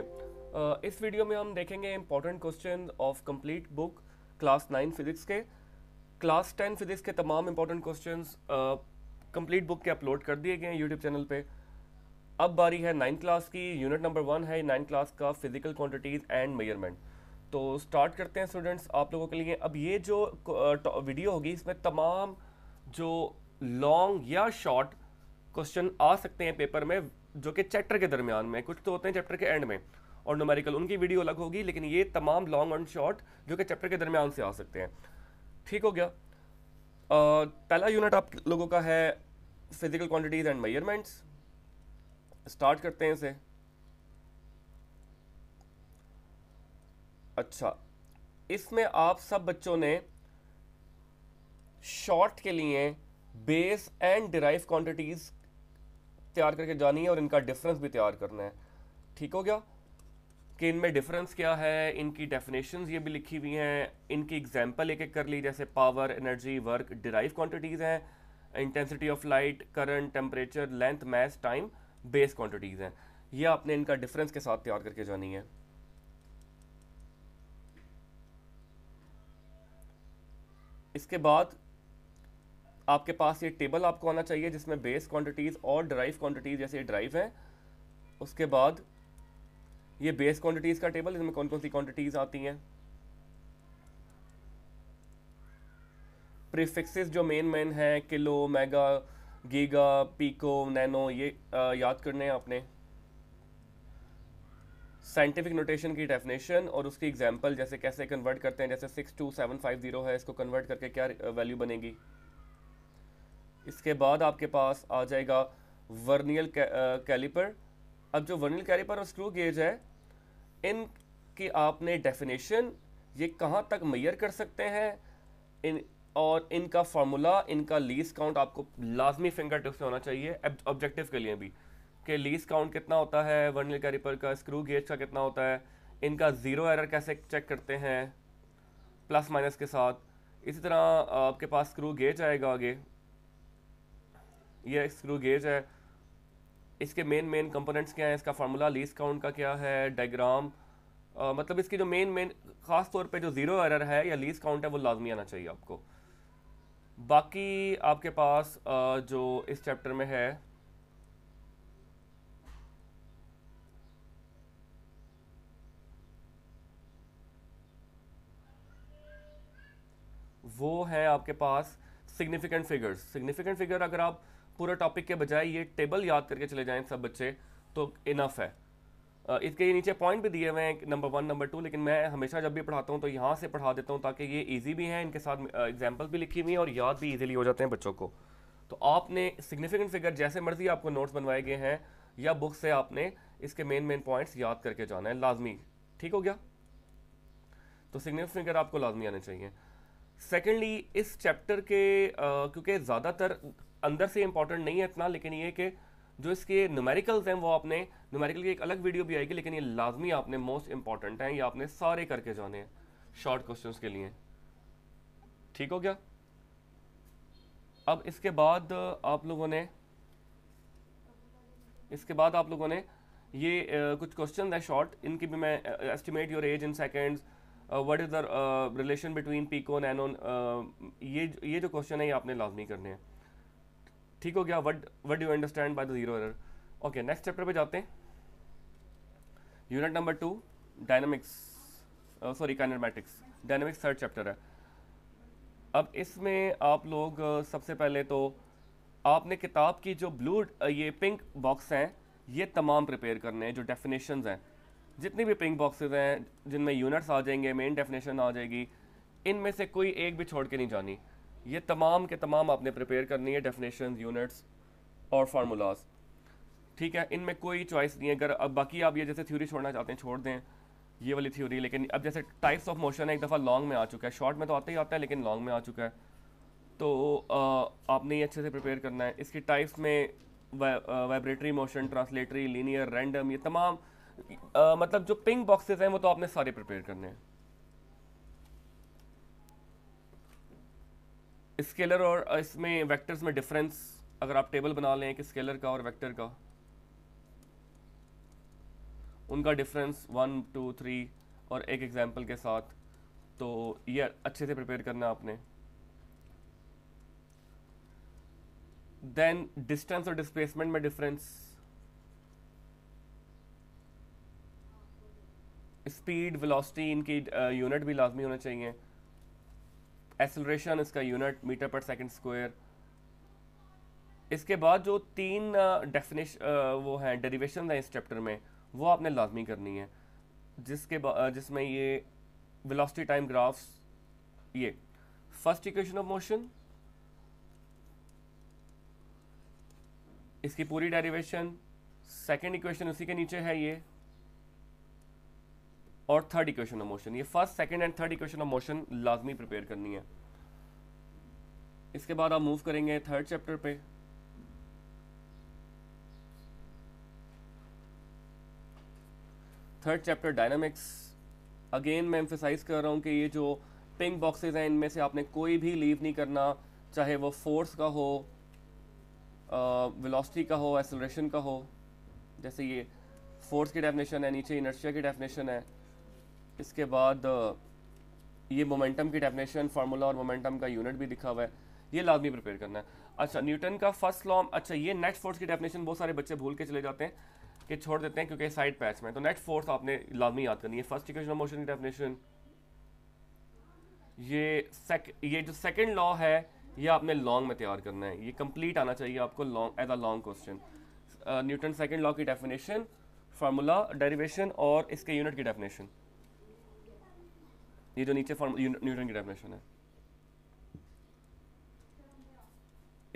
okay इस video में हम देखेंगे important question of complete book class nine physics के क्लास टेन फिजिक्स के तमाम इंपॉर्टेंट क्वेश्चन कंप्लीट बुक के अपलोड कर दिए गए हैं यूट्यूब चैनल पे अब बारी है नाइन्थ क्लास की यूनिट नंबर वन है नाइन्थ क्लास का फिजिकल क्वांटिटीज एंड मेजरमेंट तो स्टार्ट करते हैं स्टूडेंट्स आप लोगों के लिए अब ये जो वीडियो होगी इसमें तमाम जो लॉन्ग या शॉर्ट क्वेश्चन आ सकते हैं पेपर में जो कि चैप्टर के दरमियान में कुछ तो होते हैं चैप्टर के एंड में और नोमेरिकल उनकी वीडियो अलग होगी लेकिन ये तमाम लॉन्ग एंड शॉर्ट जो कि चैप्टर के दरमियान से आ सकते हैं ठीक हो गया आ, पहला यूनिट आप लोगों का है physical quantities and measurements start करते हैं इसे अच्छा इसमें आप सब बच्चों ने शॉर्ट के लिए बेस एंड डिराइव क्वांटिटीज तैयार करके जानी है और इनका डिफरेंस भी तैयार करना है ठीक हो गया कि इनमें डिफरेंस क्या है इनकी डेफिनेशंस ये भी लिखी हुई हैं इनकी एग्जांपल एक एक कर ली जैसे power energy work derive quantities हैं intensity of light current temperature length mass time base quantities हैं ये आपने इनका डिफरेंस के साथ तैयार करके जानी है इसके बाद आपके पास ये टेबल आपको आना चाहिए जिसमें बेस क्वांटिटीज़ और ड्राइव क्वांटिटीज़ जैसे ड्राइव हैं उसके बाद ये बेस क्वांटिटीज़ का टेबल इसमें कौन कौन सी क्वांटिटीज़ आती हैं प्रीफिक्सेस जो मेन मेन हैं kilo mega giga pico nano ये आ, याद करने हैं आपने साइंटिफिक नोटेशन की डेफिनेशन और उसकी एग्जांपल जैसे कैसे कन्वर्ट करते हैं जैसे six two seven five zero है इसको कन्वर्ट करके क्या वैल्यू बनेगी इसके बाद आपके पास आ जाएगा वर्नियल कैलिपर अब जो वर्नियल कैलिपर और स्क्रू गेज है इन की आपने डेफिनेशन ये कहाँ तक मैयर कर सकते हैं इन और इनका फार्मूला इनका लीज काउंट आपको लाजमी फिंगर टिप्स में होना चाहिए ऑब्जेक्टिव के लिए भी कि लीज काउंट कितना होता है वर्नियल कैलिपर का स्क्रू गेज का कितना होता है इनका ज़ीरो एरर कैसे चेक करते हैं प्लस माइनस के साथ इसी तरह आपके पास स्क्रू गेज आएगा आगे ये स्क्रू गेज है इसके मेन मेन कंपोनेंट्स क्या हैं इसका फार्मूला लीस काउंट का क्या है डायग्राम मतलब इसकी जो मेन मेन ख़ास तौर पे जो ज़ीरो एरर है या लीस काउंट है वो लाजमी आना चाहिए आपको बाकी आपके पास आ, जो इस चैप्टर में है वो है आपके पास सिग्निफिकेंट फिगर्स सिग्निफिकेंट फिगर अगर आप पूरे टॉपिक के बजाय ये टेबल याद करके चले जाएं सब बच्चे तो इनफ है इसके ये नीचे पॉइंट भी दिए हुए हैं नंबर वन नंबर टू लेकिन मैं हमेशा जब भी पढ़ाता हूँ तो यहाँ से पढ़ा देता हूँ ताकि ये ईजी भी हैं इनके साथ एग्जाम्पल भी लिखी हुई हैं और याद भी ईजिली हो जाते हैं बच्चों को तो आपने सिग्निफिकेंट फिगर जैसे मर्जी आपको नोट्स बनवाए गए हैं या बुक से आपने इसके मेन मेन पॉइंट्स याद करके जाना है लाजमी ठीक हो गया तो सिग्निफिकेंट फिगर आपको लाजमी आने चाहिए सेकेंडली इस चैप्टर के क्योंकि ज़्यादातर अंदर से इंपॉर्टेंट नहीं है इतना लेकिन ये कि जो इसके न्यूमेरिकल्स हैं वो आपने न्यूमेरिकल की एक अलग वीडियो भी आएगी लेकिन ये लाजमी आपने मोस्ट इंपॉर्टेंट हैं ये आपने सारे करके जाने हैं शॉर्ट क्वेश्चंस के लिए ठीक हो गया अब इसके बाद आप लोगों ने इसके बाद आप लोगों ने ये uh, कुछ क्वेश्चन है शॉर्ट इनकी भी मैं estimate your age in second what is the relation between pico and nano ये ये जो क्वेश्चन है ये आपने लाजमी करने हैं ठीक हो गया what what you understand by the zero error okay next chapter पे जाते हैं unit number two dynamics sorry kinematics dynamics third chapter है अब इसमें आप लोग uh, सबसे पहले तो आपने किताब की जो ब्लू uh, ये पिंक बॉक्स हैं ये तमाम प्रिपेयर करने हैं जो डेफिनेशन हैं जितनी भी पिंक बॉक्सेस हैं जिनमें यूनिट्स आ जाएंगे मेन डेफिनेशन आ जाएगी इनमें से कोई एक भी छोड़ के नहीं जानी ये तमाम के तमाम आपने प्रिपेयर करनी है डेफिनेशन यूनिट्स और फार्मूलाज ठीक है इनमें कोई चॉइस नहीं है अगर अब बाकी आप ये जैसे थ्योरी छोड़ना चाहते हैं छोड़ दें ये वाली थ्योरी लेकिन अब जैसे टाइप्स ऑफ मोशन है एक दफ़ा लॉन्ग में आ चुका है शॉर्ट में तो आता ही आता है लेकिन लॉन्ग में आ चुका है तो आ, आपने ये अच्छे से प्रिपेयर करना है इसकी टाइप्स में vibratory motion translatory linear random ये तमाम आ, मतलब जो पिंक बॉक्सेज हैं वो तो आपने सारे प्रिपेयर करने हैं स्केलर और इसमें वेक्टर्स में डिफरेंस अगर आप टेबल बना लें कि स्केलर का और वेक्टर का उनका डिफरेंस वन टू थ्री और एक एग्जांपल के साथ तो ये अच्छे से प्रिपेयर करना आपने देन डिस्टेंस और डिस्प्लेसमेंट में डिफरेंस स्पीड वेलोसिटी इनकी यूनिट भी लाजमी होना चाहिए एक्सलेशन इसका unit metre per second square इसके बाद जो तीन डेफिनेश वो हैं डेरिवेशन हैं इस चैप्टर में वो आपने लाजमी करनी है जिसके जिसमें ये वेलोसिटी टाइम ग्राफ्स ये फर्स्ट इक्वेशन ऑफ मोशन इसकी पूरी डेरिवेशन सेकंड इक्वेशन उसी के नीचे है ये और थर्ड इक्वेशन ऑफ मोशन ये first second and third equation of motion लाजमी प्रिपेयर करनी है इसके बाद आप मूव करेंगे थर्ड चैप्टर पे थर्ड चैप्टर डायनामिक्स अगेन मैं एम्फेसाइज कर रहा हूँ कि ये जो पिंक बॉक्सेस हैं इनमें से आपने कोई भी लीव नहीं करना चाहे वो फोर्स का हो वेलोसिटी का हो एक्सलेशन का हो जैसे ये फोर्स की डेफिनेशन है नीचे इनर्शिया की डेफिनेशन है इसके बाद ये मोमेंटम की डेफिनेशन फार्मूला और मोमेंटम का यूनिट भी लिखा हुआ है ये लाजमी प्रिपेयर करना है अच्छा न्यूटन का फर्स्ट लॉ अच्छा ये नेट फोर्स की डेफिनेशन बहुत सारे बच्चे भूल के चले जाते हैं कि छोड़ देते हैं क्योंकि साइड पैच में तो नेट फोर्स आपने लाजमी याद करनी है फर्स्ट इक्वेशन ऑफ मोशन की डेफिनेशन ये सेक ये जो सेकेंड लॉ है ये आपने लॉन्ग में तैयार करना है ये कंप्लीट आना चाहिए आपको long as a long question Newton second law की डेफिनेशन फार्मूला डेरिवेशन और इसके यूनिट की डेफिनेशन ये जो नीचे न्यूटन की डेफिनेशन है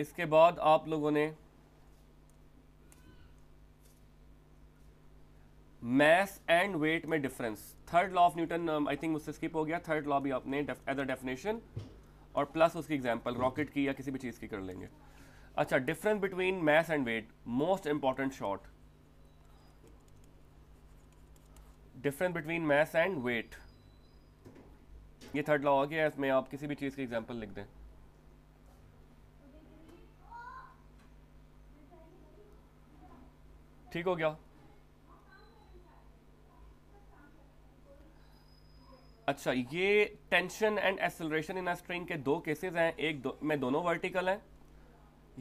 इसके बाद आप लोगों ने मैस एंड वेट में difference third law of Newton I think मुझसे स्किप हो गया थर्ड लॉ भी आपने एज अ डेफिनेशन और प्लस उसकी एग्जांपल रॉकेट की या किसी भी चीज़ की कर लेंगे अच्छा difference between mass and weight most important short difference between mass and weight ये थर्ड लॉ आ गया इसमें आप किसी भी चीज़ की एग्जाम्पल लिख दें ठीक हो गया अच्छा ये tension and acceleration in string के दो केसेस हैं एक दो, में दोनों वर्टिकल हैं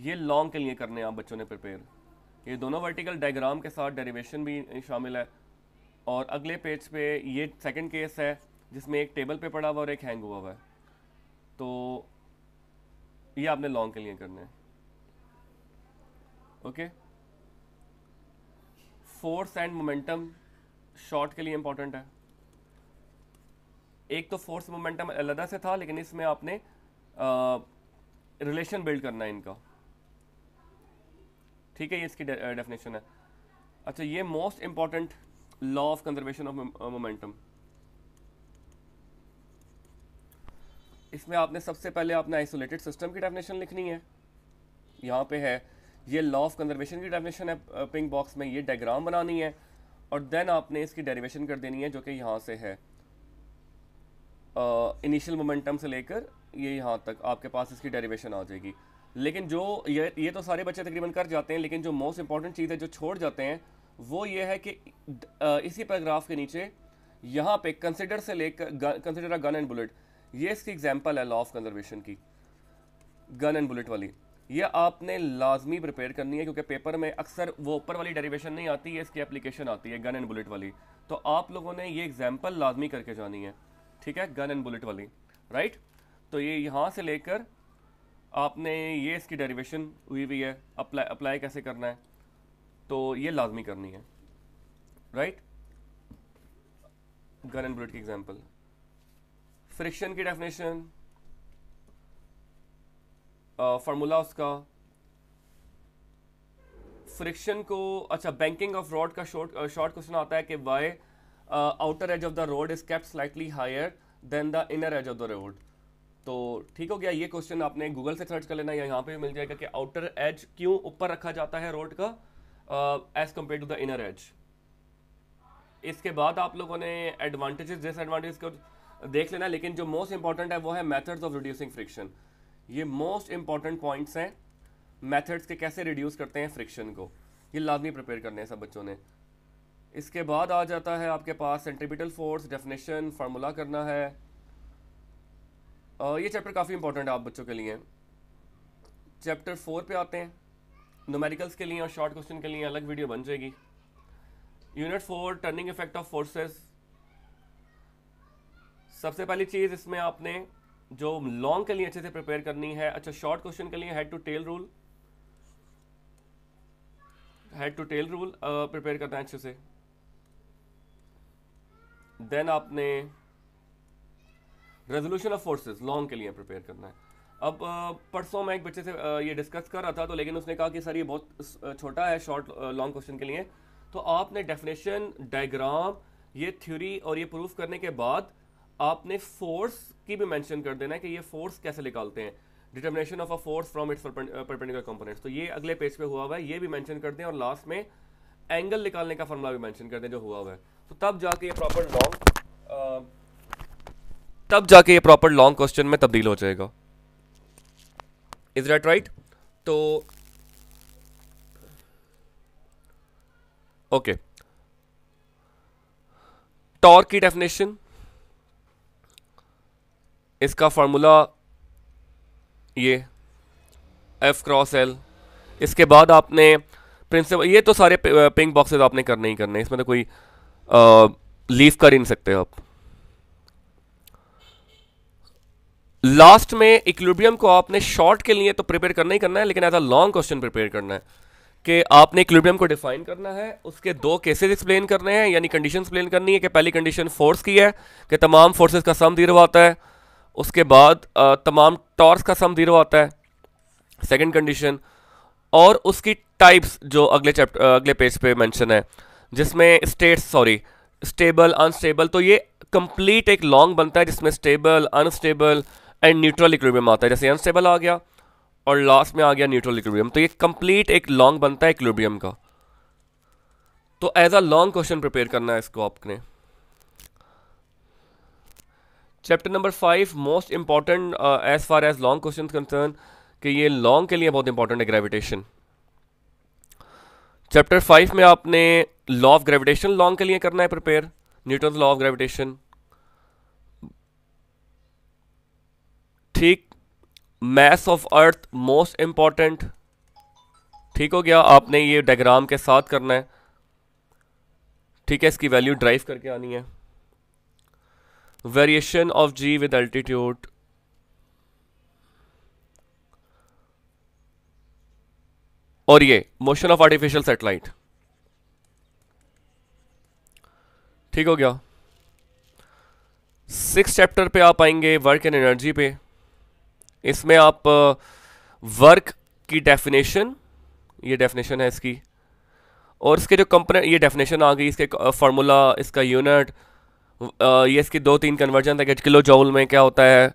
ये लॉन्ग के लिए करने हैं आप बच्चों ने प्रिपेयर ये दोनों वर्टिकल डायग्राम के साथ डेरिवेशन भी शामिल है और अगले पेज पे ये सेकंड केस है जिसमें एक टेबल पे पड़ा हुआ और एक हैंग हुआ हुआ है तो ये आपने लॉन्ग के लिए करना है okay force and momentum short के लिए इंपॉर्टेंट है एक तो फोर्स मोमेंटम अलहदा से था लेकिन इसमें आपने रिलेशन बिल्ड करना है इनका ठीक है ये इसकी डेफिनेशन है अच्छा ये most important law of conservation of momentum इसमें आपने सबसे पहले आपने आइसोलेटेड सिस्टम की डेफिनेशन लिखनी है यहाँ पे है ये लॉ ऑफ कंजर्वेशन की डेफिनेशन है पिंक बॉक्स में ये डायग्राम बनानी है और देन आपने इसकी डेरिवेशन कर देनी है जो कि यहाँ से है इनिशियल uh, मोमेंटम से लेकर ये यहाँ तक आपके पास इसकी डेरिवेशन आ जाएगी लेकिन जो ये ये तो सारे बच्चे तकरीबन कर जाते हैं लेकिन जो मोस्ट इंपॉर्टेंट चीज़ है जो छोड़ जाते हैं वो ये है कि इसी पैराग्राफ के नीचे यहाँ पे कंसिडर से लेकर consider a gun and bullet ये इसकी एग्जाम्पल है लॉ ऑफ कंजर्वेशन की गन एंड बुलेट वाली ये आपने लाजमी प्रिपेयर करनी है क्योंकि पेपर में अक्सर वो ऊपर वाली डेरिवेशन नहीं आती है इसकी एप्लीकेशन आती है गन एंड बुलेट वाली तो आप लोगों ने ये एग्जाम्पल लाजमी करके जानी है ठीक है गन एंड बुलेट वाली राइट तो ये यहाँ से लेकर आपने ये इसकी डेरिवेशन हुई हुई है अप्लाई अप्लाई कैसे करना है तो ये लाजमी करनी है राइट गन एंड बुलेट की एग्जाम्पल फ्रिक्शन की डेफिनेशन फॉर्मूला uh, उसका फ्रिक्शन को अच्छा बैंकिंग ऑफ रॉड का शॉर्ट शॉर्ट क्वेश्चन आता है कि why outer edge of the road is kept slightly higher than the inner edge of the road तो ठीक हो गया ये क्वेश्चन आपने गूगल से सर्च कर लेना या यहाँ पे भी मिल जाएगा कि आउटर एज क्यों ऊपर रखा जाता है रोड का edge compare to the inner edge इसके बाद आप लोगों ने एडवांटेजेस डिसएडवांटेज को देख लेना लेकिन जो मोस्ट इंपॉर्टेंट है वो है मेथड्स ऑफ रिड्यूसिंग फ्रिक्शन ये मोस्ट इंपॉर्टेंट पॉइंट्स हैं मेथड्स के कैसे रिड्यूस करते हैं फ्रिक्शन को ये लाजमी प्रिपेयर करने हैं सब बच्चों ने इसके बाद आ जाता है आपके पास सेंट्रीपिटल फोर्स डेफिनेशन फार्मूला करना है ये चैप्टर काफ़ी इंपॉर्टेंट है आप बच्चों के लिए चैप्टर फोर पे आते हैं नोमेरिकल्स के लिए और शॉर्ट क्वेश्चन के लिए अलग वीडियो बन जाएगी unit four turning effect of forces सबसे पहली चीज़ इसमें आपने जो लॉन्ग के लिए अच्छे से प्रिपेयर करनी है अच्छा शॉर्ट क्वेश्चन के लिए head to tail rule head to tail rule prepare करना है अच्छे से देन आपने रेजोल्यूशन ऑफ फोर्सेस लॉन्ग के लिए प्रिपेयर करना है अब परसों मैं एक बच्चे से ये डिस्कस कर रहा था तो लेकिन उसने कहा कि सर ये बहुत छोटा है शॉर्ट लॉन्ग क्वेश्चन के लिए तो आपने डेफिनेशन डायग्राम ये थ्योरी और ये प्रूफ करने के बाद आपने फोर्स की भी मेंशन कर देना है कि ये फोर्स कैसे निकालते हैं determination of a force from its perpendicular components तो ये अगले पेज पे हुआ हुआ है ये भी मेंशन कर दें और लास्ट में एंगल निकालने का फॉर्मूला भी मेंशन कर दें जो हुआ हुआ है तो तब जाके ये प्रॉपर लॉन्ग तब जाके ये प्रॉपर लॉन्ग क्वेश्चन में तब्दील हो जाएगा इज दैट राइट तो ओके टॉर्क की डेफिनेशन इसका फार्मूला ये एफ क्रॉस एल इसके बाद आपने प्रिंसिपल ये तो सारे पिंक बॉक्सेस आपने करने ही करने इसमें तो कोई आ, लीव कर ही नहीं सकते आप लास्ट में इक्लिब्रियम को आपने शॉर्ट के लिए तो प्रिपेयर करना ही करना है लेकिन as a long question prepare करना है कि आपने इक्लिब्रियम को डिफाइन करना है उसके दो केसेस एक्सप्लेन करने हैं यानी कंडीशन एक्सप्लेन करनी है कि पहली कंडीशन फोर्स की है कि तमाम फोर्सेस का सम जीरो आता है उसके बाद तमाम टॉर्स का सम ज़ीरो आता है सेकंड कंडीशन और उसकी टाइप्स जो अगले चैप्टर अगले पेज पे मेंशन है जिसमें स्टेट्स सॉरी स्टेबल अनस्टेबल तो ये कंप्लीट एक लॉन्ग बनता है जिसमें stable unstable and neutral equilibrium आता है जैसे अनस्टेबल आ गया और लास्ट में आ गया न्यूट्रल इक्विबियम तो ये कंप्लीट एक लॉन्ग बनता है इक्विबियम का तो as a long question prepare करना है इसको आपने chapter number five most important as far as long question concern कि ये लॉन्ग के लिए बहुत इंपॉर्टेंट है ग्रेविटेशन चैप्टर फाइव में आपने लॉ ऑफ ग्रेविटेशन लॉन्ग के लिए करना है prepare Newton law of gravitation ठीक mass of earth most important ठीक हो गया आपने ये डायग्राम के साथ करना है ठीक है इसकी वैल्यू ड्राइव करके आनी है variation of g with altitude और ये मोशन ऑफ आर्टिफिशियल सेटेलाइट ठीक हो गया सिक्स चैप्टर पे आप आएंगे वर्क एंड एनर्जी पे इसमें आप वर्क uh, की डेफिनेशन ये डेफिनेशन है इसकी और इसके जो कंपोनेंट ये डेफिनेशन आ गई इसके फार्मूला uh, इसका यूनिट ये इसके दो तीन कन्वर्जन था किलो जॉल में क्या होता है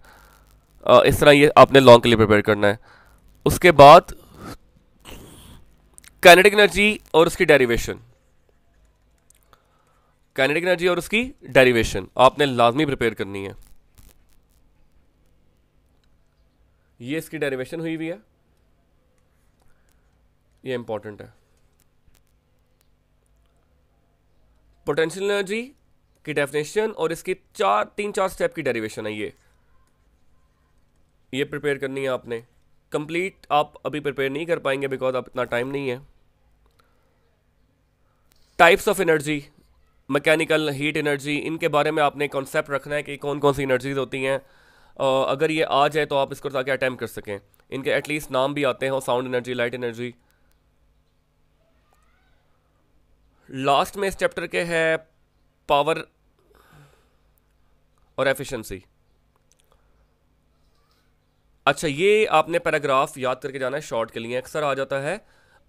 इस तरह ये आपने लॉन्ग के लिए प्रिपेयर करना है उसके बाद कैनेटिक एनर्जी और उसकी डेरिवेशन कैनेटिक एनर्जी और उसकी डेरिवेशन आपने लाजमी प्रिपेयर करनी है ये इसकी डेरिवेशन हुई हुई है ये इंपॉर्टेंट है पोटेंशियल एनर्जी की डेफिनेशन और इसकी चार तीन चार स्टेप की डेरिवेशन है ये ये प्रिपेयर करनी है आपने कंप्लीट आप अभी प्रिपेयर नहीं कर पाएंगे बिकॉज आप इतना टाइम नहीं है types of energy mechanical heat energy इनके बारे में आपने कॉन्सेप्ट रखना है कि कौन कौन सी एनर्जीज होती हैं अगर ये आ जाए तो आप इसको ताकि अटैम्प कर सकें इनके एटलीस्ट नाम भी आते हैं sound energy light energy last में इस चैप्टर के है पावर और एफिशिएंसी अच्छा ये आपने पैराग्राफ याद करके जाना है शॉर्ट के लिए अक्सर आ जाता है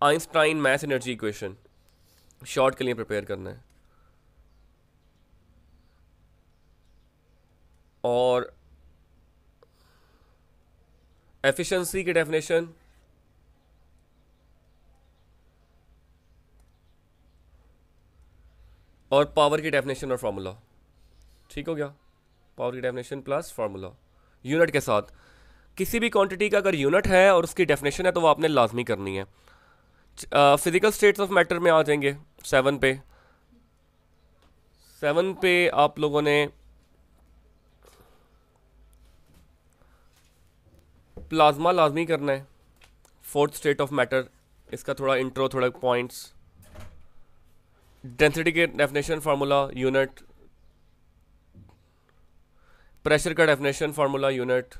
Einstein mass energy equation short के लिए प्रिपेयर करना है और एफिशिएंसी की डेफिनेशन और पावर की डेफिनेशन और फार्मूला ठीक हो गया पावर की डेफिनेशन प्लस फार्मूला यूनिट के साथ किसी भी क्वांटिटी का अगर यूनिट है और उसकी डेफिनेशन है तो वो आपने लाजमी करनी है फिज़िकल स्टेट्स ऑफ मैटर में आ जाएंगे सेवन पे सेवन पे आप लोगों ने प्लाज्मा लाजमी करना है फोर्थ स्टेट ऑफ मैटर इसका थोड़ा इंट्रो थोड़ा पॉइंट्स डेंसिटी के डेफिनेशन फार्मूला यूनिट प्रेशर का डेफिनेशन फार्मूला यूनिट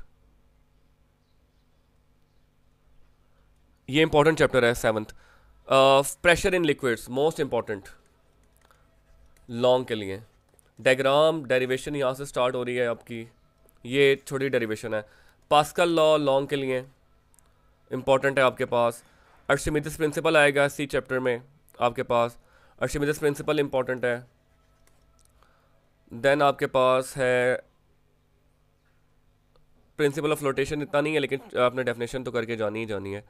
ये इंपॉर्टेंट चैप्टर है seventh pressure in liquids most important long के लिए डायग्राम डेरिवेशन यहाँ से स्टार्ट हो रही है आपकी ये छोटी डेरिवेशन है पास्कल लॉ लॉन्ग के लिए इंपॉर्टेंट है आपके पास अर्शमिदिस प्रिंसिपल आएगा इसी चैप्टर में आपके पास अशमिदस प्रिंसिपल इम्पॉर्टेंट है देन आपके पास है प्रिंसिपल ऑफ फ्लोटेशन इतना नहीं है लेकिन आपने डेफिनेशन तो करके जानी ही जानी है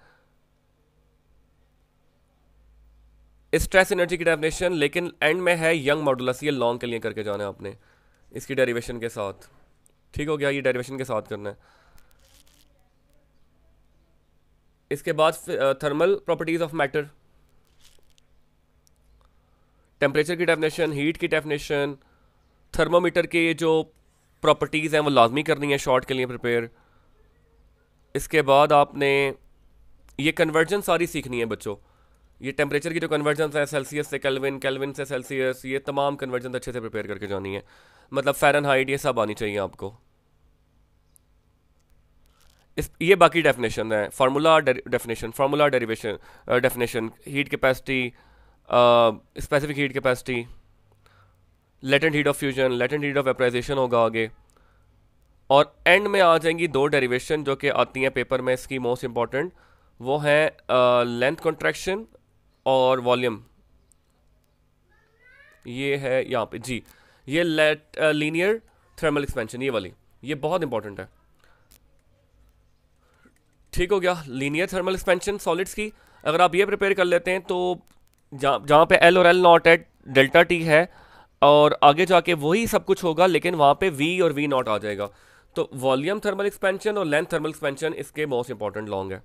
स्ट्रेस एनर्जी की डेफिनेशन लेकिन एंड में है यंग मॉडुलस ये लॉन्ग के लिए करके जाना है आपने इसकी डेरिवेशन के साथ ठीक हो गया ये डेरिवेशन के साथ करना है इसके बाद thermal properties of matter temperature की डेफिनेशन हीट की डेफिनेशन थर्मोमीटर के जो प्रॉपर्टीज़ हैं वो लाजमी करनी है शॉर्ट के लिए प्रिपेयर इसके बाद आपने ये कन्वर्जन सारी सीखनी है बच्चों ये टेम्परेचर की जो कन्वर्जन है सेल्सियस से कैलविन कैलविन से सेल्सियस ये तमाम कन्वर्जन अच्छे से प्रिपेयर करके जानी है मतलब हाइट ये सब आनी चाहिए आपको इस ये बाकी डेफिनेशन है formula definition formula derivation definition heat capacity specific heat capacity latent heat of fusion latent heat of vaporisation होगा आगे और एंड में आ जाएंगी दो डेरिवेशन जो कि आती हैं पेपर में इसकी मोस्ट इंपॉर्टेंट वो है लेंथ uh, कॉन्ट्रैक्शन और वॉल्यूम ये है यहाँ पे जी ये लेट लीनियर थर्मल एक्सपेंशन ये वाली ये बहुत इंपॉर्टेंट है ठीक हो गया लीनियर थर्मल एक्सपेंशन सॉलिड्स की अगर आप ये प्रिपेयर कर लेते हैं तो जहाँ जहाँ पे एल और L nought at delta T है और आगे जाके वही सब कुछ होगा लेकिन वहाँ पे वी और वी नॉट आ जाएगा तो वॉल्यूम थर्मल एक्सपेंशन और लेंथ थर्मल एक्सपेंशन इसके मोस्ट इंपॉर्टेंट लॉन्ग है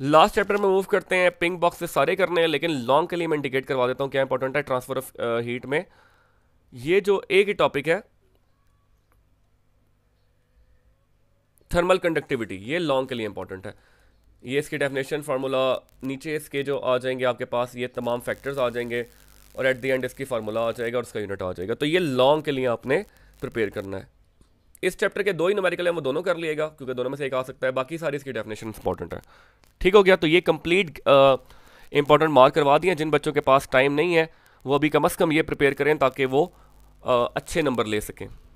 लास्ट चैप्टर में मूव करते हैं पिंक बॉक्स से सारे करने हैं लेकिन लॉन्ग के लिए मैं इंडिकेट करवा देता हूँ क्या इंपॉर्टेंट है ट्रांसफर ऑफ हीट में ये जो एक ही टॉपिक है थर्मल कंडक्टिविटी ये लॉन्ग के लिए इंपॉर्टेंट है ये इसके डेफिनेशन फार्मूला नीचे इसके जो आ जाएंगे आपके पास ये तमाम फैक्टर्स आ जाएंगे और एट दी एंड इसकी फार्मूला आ जाएगा और उसका यूनिट आ जाएगा तो ये लॉन्ग के लिए आपने प्रिपेयर करना है इस चैप्टर के दो ही नमेरिकल हैं वो दोनों कर लिएगा क्योंकि दोनों में से एक आ सकता है बाकी सारी इसकी डेफिनेशन इंपॉर्टेंट है ठीक हो गया तो ये कंप्लीट इंपॉर्टेंट मार्क करवा दिए जिन बच्चों के पास टाइम नहीं है वो अभी कम अज़ कम ये प्रिपेयर करें ताकि वो आ, अच्छे नंबर ले सकें